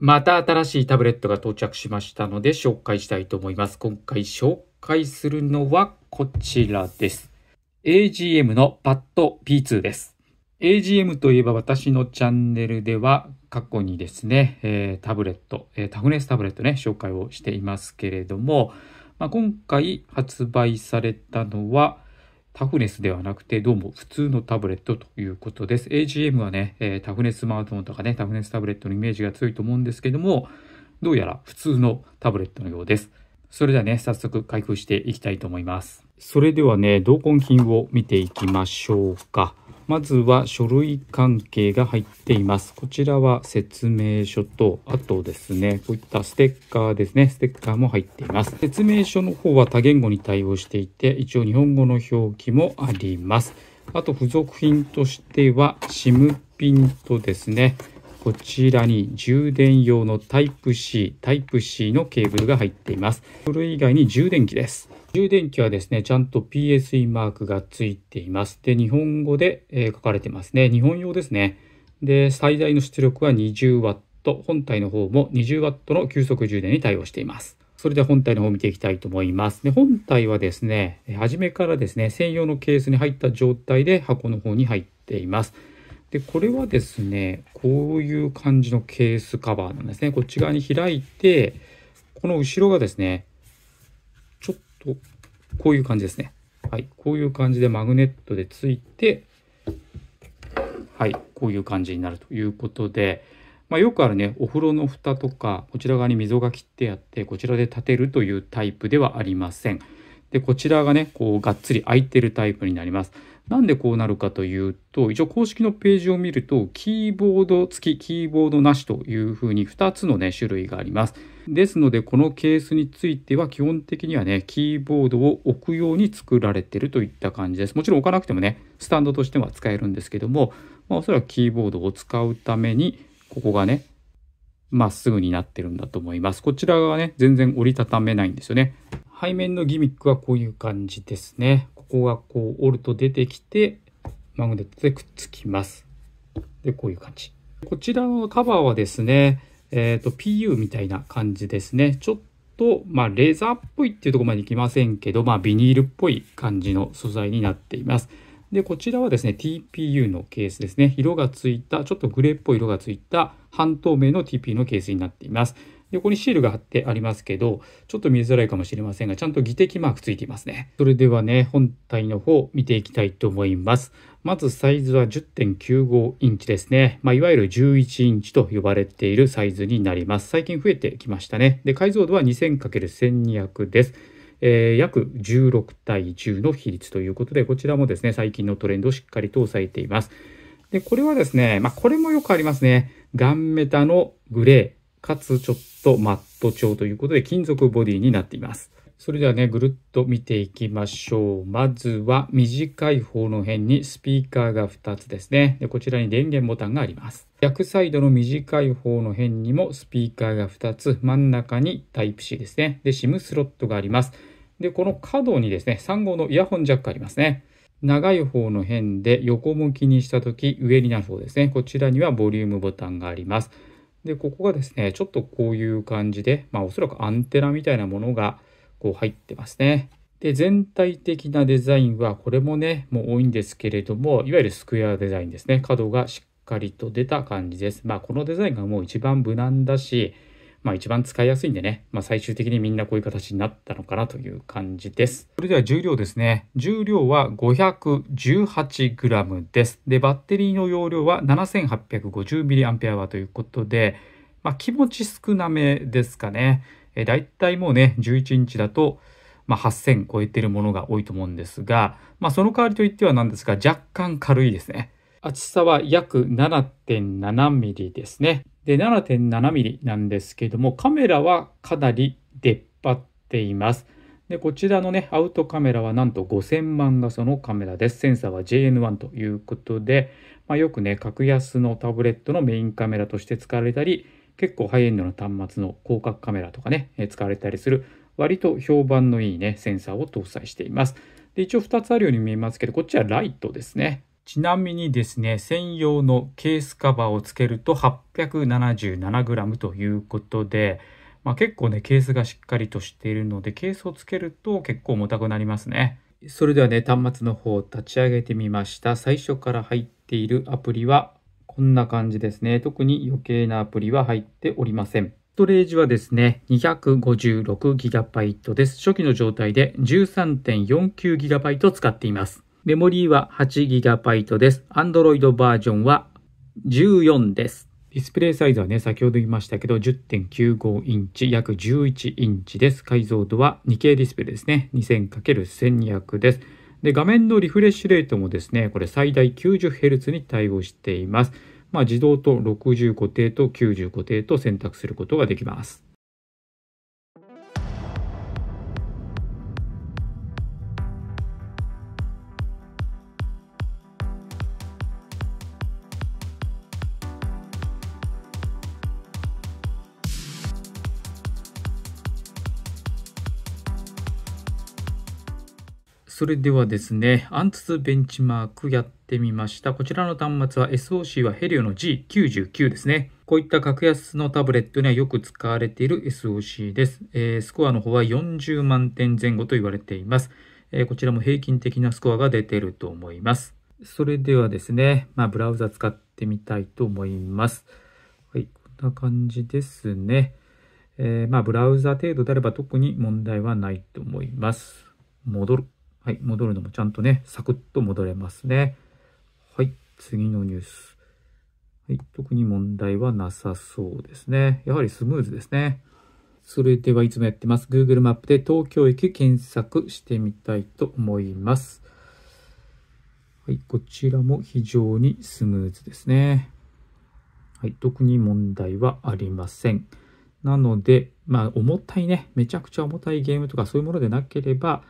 また新しいタブレットが到着しましたので紹介したいと思います。今回紹介するのはこちらです。AGM の PadP2 です。AGM といえば私のチャンネルでは過去にですね、えー、タブレット、えー、タフネスタブレットね、紹介をしていますけれども、まあ、今回発売されたのはタフネスではなくて、どうも普通のタブレットということです。AGM はね、えタフネススマートフォンとかね、タフネスタブレットのイメージが強いと思うんですけども、どうやら普通のタブレットのようです。それではね、早速開封していきたいと思います。それではね、同梱品を見ていきましょうか。まずは書類関係が入っています。こちらは説明書と、あとですね、こういったステッカーですね、ステッカーも入っています。説明書の方は多言語に対応していて、一応日本語の表記もあります。あと付属品としては、SIM ピンとですね、こちらに充電用の Type-C、Type-C のケーブルが入っています。これ以外に充電器です。充電器はですね、ちゃんと PSE マークがついています。で、日本語で、え書かれてますね。日本用ですね。で、最大の出力は 20W。本体の方も 20W の急速充電に対応しています。それでは本体の方を見ていきたいと思います。で本体はですね、初めからですね、専用のケースに入った状態で箱の方に入っています。で、これはですね、こういう感じのケースカバーなんですね。こっち側に開いて、この後ろがですね、ちょっとこういう感じですね。はい、こういう感じでマグネットでついて、はい、こういう感じになるということで、まあ、よくあるね、お風呂の蓋とか、こちら側に溝が切ってあって、こちらで立てるというタイプではありません。で、こちらがね、こう、がっつり開いてるタイプになります。なんでこうなるかというと、一応公式のページを見ると、キーボード付き、キーボードなしというふうに2つのね、種類があります。ですので、このケースについては基本的にはね、キーボードを置くように作られてるといった感じです。もちろん置かなくてもね、スタンドとしては使えるんですけども、まあ、おそらくキーボードを使うために、ここがね、まっすぐになってるんだと思います。こちらはね、全然折りたためないんですよね。背面のギミックはこういう感じですね。ここがこう折ると出てきて、マグネットでくっつきます。で、こういう感じ。こちらのカバーはですね、えっ、ー、と、PU みたいな感じですね。ちょっと、まあ、レザーっぽいっていうとこまでいきませんけど、まあ、ビニールっぽい感じの素材になっています。で、こちらはですね、TPU のケースですね。色がついた、ちょっとグレーっぽい色がついた半透明の TP のケースになっています。横にシールが貼ってありますけど、ちょっと見づらいかもしれませんが、ちゃんと技的マークついていますね。それではね、本体の方見ていきたいと思います。まずサイズは10.95インチですね。まあ、いわゆる11インチと呼ばれているサイズになります。最近増えてきましたね。で、解像度は 2000×1200 です。えー、約16対10の比率ということで、こちらもですね、最近のトレンドをしっかりと押さえています。で、これはですね、まあ、これもよくありますね。ガンメタのグレー、かつちょっとマット調ということで金属ボディになっています。それではね、ぐるっと見ていきましょう。まずは短い方の辺にスピーカーが2つですね。でこちらに電源ボタンがあります。逆サイドの短い方の辺にもスピーカーが2つ、真ん中に Type-C ですね。で、SIM スロットがあります。で、この角にですね、3号のイヤホンジャックありますね。長い方の辺で横向きにしたとき、上になる方ですね。こちらにはボリュームボタンがあります。で、ここがですね、ちょっとこういう感じで、まあおそらくアンテナみたいなものがこう入ってますね。で、全体的なデザインは、これもね、もう多いんですけれども、いわゆるスクエアデザインですね。角がしっかりと出た感じです。まあこのデザインがもう一番無難だし、まあ一番使いやすいんでね、まあ最終的にみんなこういう形になったのかなという感じです。それでは重量ですね。重量は 518g です。で、バッテリーの容量は 7850mAh ということで、まあ気持ち少なめですかね。えだいたいもうね、11インチだと、まあ、8000超えてるものが多いと思うんですが、まあ、その代わりといってはなんですが、若干軽いですね。厚さは約7.7ミリですね。で、7.7ミリなんですけども、カメラはかなり出っ張っています。で、こちらのね、アウトカメラはなんと5000万画素のカメラです。センサーは JN1 ということで、まあ、よくね、格安のタブレットのメインカメラとして使われたり、結構ハイエンドの端末の広角カメラとかね、使われたりする、割と評判のいいね、センサーを搭載しています。で、一応2つあるように見えますけど、こっちはライトですね。ちなみにですね、専用のケースカバーをつけると 877g ということで、まあ、結構ね、ケースがしっかりとしているので、ケースをつけると結構重たくなりますね。それではね、端末の方を立ち上げてみました。最初から入っているアプリはこんな感じですね。特に余計なアプリは入っておりません。ストレージはですね、256GB です。初期の状態で 13.49GB 使っています。メモリーは 8GB です。Android バージョンは14です。ディスプレイサイズはね、先ほど言いましたけど、10.95インチ、約11インチです。解像度は 2K ディスプレイですね。2000×1200 です。で、画面のリフレッシュレートもですね、これ最大 90Hz に対応しています。まあ、自動と65定と95定と選択することができます。それではですね、アンツツベンチマークやってみました。こちらの端末は SOC はヘリオの G99 ですね。こういった格安のタブレットにはよく使われている SOC です。えー、スコアの方は40万点前後と言われています。えー、こちらも平均的なスコアが出ていると思います。それではですね、まあ、ブラウザ使ってみたいと思います。はい、こんな感じですね。えー、まあ、ブラウザ程度であれば特に問題はないと思います。戻る。はい、戻るのもちゃんとね、サクッと戻れますね。はい、次のニュース。はい、特に問題はなさそうですね。やはりスムーズですね。それではいつもやってます。Google マップで東京駅検索してみたいと思います。はい、こちらも非常にスムーズですね。はい、特に問題はありません。なので、まあ、重たいね、めちゃくちゃ重たいゲームとかそういうものでなければ、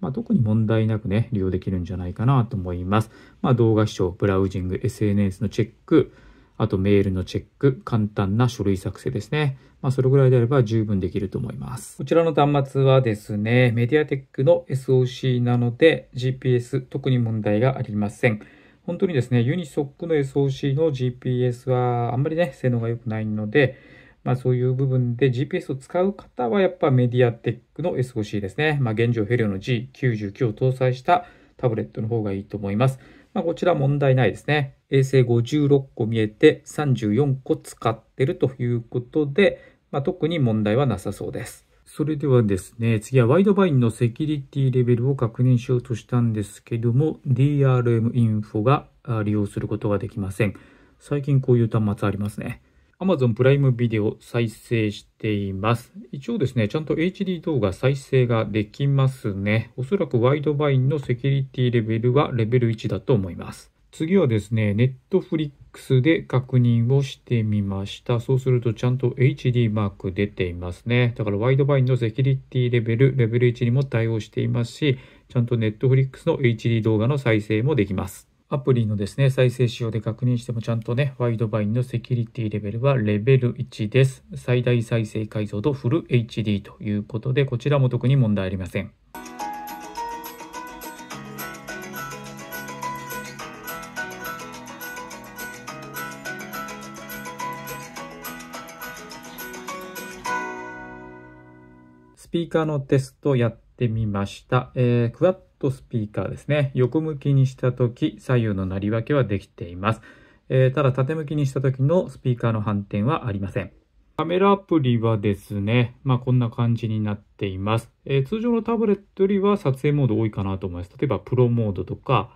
まあ、特に問題なくね、利用できるんじゃないかなと思います。まあ、動画視聴、ブラウジング、SNS のチェック、あとメールのチェック、簡単な書類作成ですね。まあ、それぐらいであれば十分できると思います。こちらの端末はですね、メディアテックの SOC なので、GPS 特に問題がありません。本当にですね、ユニソックの SOC の GPS はあんまりね、性能が良くないので、まあ、そういう部分で GPS を使う方はやっぱメディアテックの SOC ですね。まあ、現状ヘリオの G99 を搭載したタブレットの方がいいと思います。まあ、こちら問題ないですね。衛星56個見えて34個使ってるということで、まあ、特に問題はなさそうです。それではですね、次はワイドバインのセキュリティレベルを確認しようとしたんですけども、DRM インフォが利用することができません。最近こういう端末ありますね。Amazon プライムビデオ再生しています。一応ですね、ちゃんと HD 動画再生ができますね。おそらくワイドバインのセキュリティレベルはレベル1だと思います。次はですね、Netflix で確認をしてみました。そうするとちゃんと HD マーク出ていますね。だからワイドバインのセキュリティレベル、レベル1にも対応していますし、ちゃんと Netflix の HD 動画の再生もできます。アプリのですね、再生仕様で確認してもちゃんとね、ワイドバインのセキュリティレベルはレベル1です。最大再生解像度フル HD ということで、こちらも特に問題ありません。スピーカーのテストやってみました。えー、クワットスピーカーですね。横向きにした時、左右の鳴り分けはできています。えー、ただ、縦向きにした時のスピーカーの反転はありません。カメラアプリはですね、まあ、こんな感じになっています、えー、通常のタブレットよりは撮影モード多いかなと思います。例えば、プロモードとか、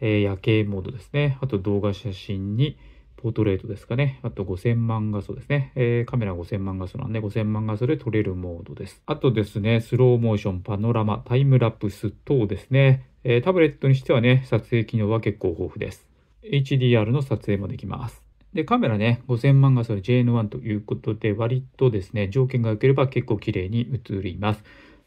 えー、夜景モードですね。あと、動画写真に、ポートレートですかね。あと5000万画素ですね。えー、カメラ5000万画素なんで5000万画素で撮れるモードです。あとですね、スローモーション、パノラマ、タイムラプス等ですね。えー、タブレットにしてはね、撮影機能は結構豊富です。HDR の撮影もできます。で、カメラね、5000万画素で JN1 ということで、割とですね、条件が良ければ結構綺麗に映ります。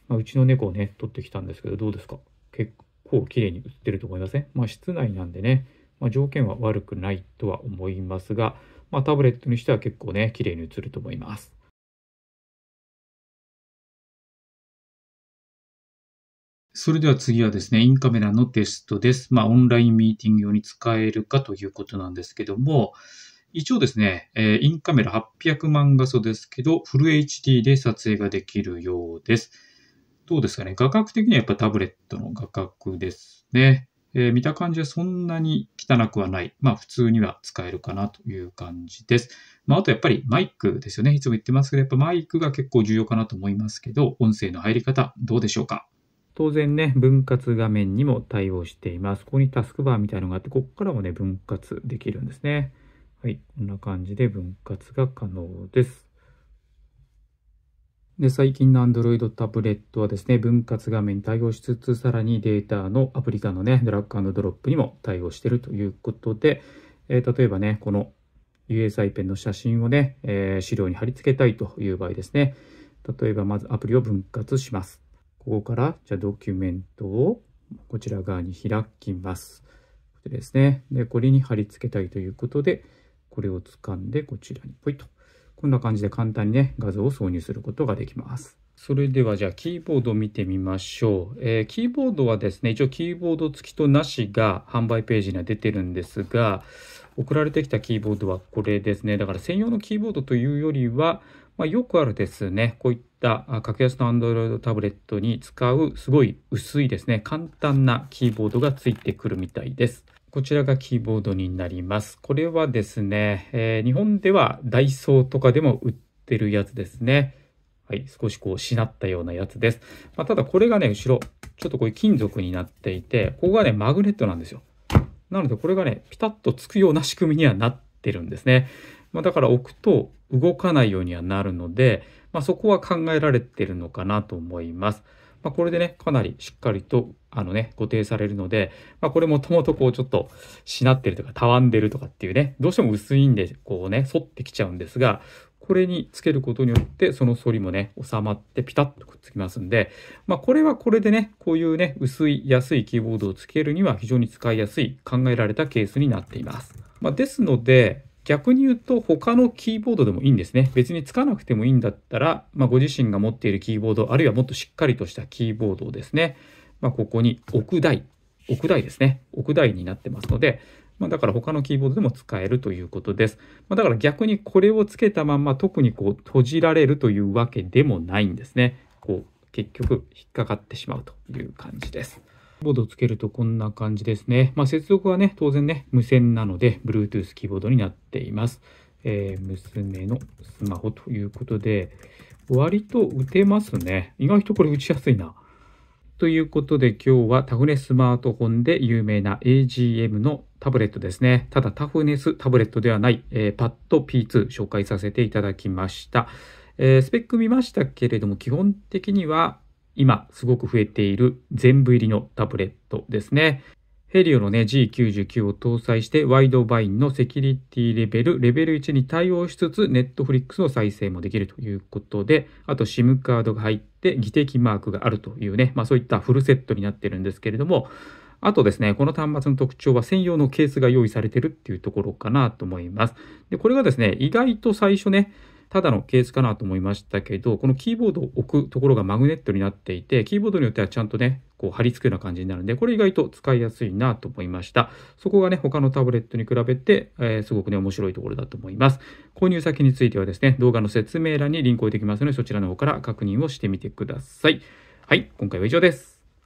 まあ、うちの猫をね、撮ってきたんですけど、どうですか結構綺麗に映ってると思いません、ね、まあ、室内なんでね、まあ、条件は悪くないとは思いますが、まあ、タブレットにしては結構ね、綺麗に映ると思います。それでは次はですね、インカメラのテストです。まあ、オンラインミーティング用に使えるかということなんですけども、一応ですね、えインカメラ800万画素ですけど、フル HD で撮影ができるようです。どうですかね画角的にはやっぱタブレットの画角ですね。えー、見た感じはそんなに汚くはない。まあ普通には使えるかなという感じです。まああとやっぱりマイクですよね。いつも言ってますけど、やっぱマイクが結構重要かなと思いますけど、音声の入り方どうでしょうか当然ね、分割画面にも対応しています。ここにタスクバーみたいのがあって、ここからもね、分割できるんですね。はい、こんな感じで分割が可能です。で、最近の Android タブレットはですね、分割画面に対応しつつ、さらにデータのアプリ間のね、ドラッグドロップにも対応しているということで、えー、例えばね、この USI ペンの写真をね、えー、資料に貼り付けたいという場合ですね。例えば、まずアプリを分割します。ここから、じゃあドキュメントをこちら側に開きます。こですね。で、これに貼り付けたいということで、これを掴んで、こちらにポイと。こんな感じで簡単にね、画像を挿入することができます。それではじゃあキーボードを見てみましょう。えー、キーボードはですね、一応キーボード付きとなしが販売ページには出てるんですが、送られてきたキーボードはこれですね。だから専用のキーボードというよりは、まあ、よくあるですね、こういった格安の Android タブレットに使うすごい薄いですね、簡単なキーボードが付いてくるみたいです。こちらがキーボードになります。これはですね、えー、日本ではダイソーとかでも売ってるやつですね。はい、少しこうしなったようなやつです。まあ、ただこれがね、後ろ、ちょっとこういう金属になっていて、ここがね、マグネットなんですよ。なのでこれがね、ピタッとつくような仕組みにはなってるんですね。まあ、だから置くと動かないようにはなるので、まあ、そこは考えられてるのかなと思います。まあ、これでね、かなりしっかりと、あのね、固定されるので、まあ、これもともとこう、ちょっと、しなってるとか、たわんでるとかっていうね、どうしても薄いんで、こうね、反ってきちゃうんですが、これにつけることによって、その反りもね、収まってピタッとくっつきますんで、まあ、これはこれでね、こういうね、薄い、安いキーボードをつけるには非常に使いやすい、考えられたケースになっています。まあ、ですので、逆に言うと他のキーボードでもいいんですね。別につかなくてもいいんだったら、まあ、ご自身が持っているキーボード、あるいはもっとしっかりとしたキーボードをですね、まあ、ここに置く台、置く台ですね。置く台になってますので、まあ、だから他のキーボードでも使えるということです。まだから逆にこれをつけたまんま特にこう閉じられるというわけでもないんですね。こう結局引っかかってしまうという感じです。ボードをつけるとこんな感じですね。まあ、接続はね、当然ね、無線なので、Bluetooth キーボードになっています。えー、娘のスマホということで、割と打てますね。意外とこれ打ちやすいな。ということで今日はタフネスマートフォンで有名な AGM のタブレットですね。ただタフネスタブレットではない、えー、パッド P2 紹介させていただきました。えー、スペック見ましたけれども基本的には今すごく増えている全部入りのタブレットですね。ヘリオのね G99 を搭載してワイドバインのセキュリティレベル、レベル1に対応しつつネットフリックスの再生もできるということで、あと SIM カードが入って技的マークがあるというね、まあそういったフルセットになってるんですけれども、あとですね、この端末の特徴は専用のケースが用意されてるっていうところかなと思います。で、これがですね、意外と最初ね、ただのケースかなと思いましたけど、このキーボードを置くところがマグネットになっていて、キーボードによってはちゃんとね、こう貼り付くような感じになるんで、これ意外と使いやすいなと思いました。そこがね、他のタブレットに比べて、えー、すごくね、面白いところだと思います。購入先についてはですね、動画の説明欄にリンクを置いてきますので、そちらの方から確認をしてみてください。はい、今回は以上です。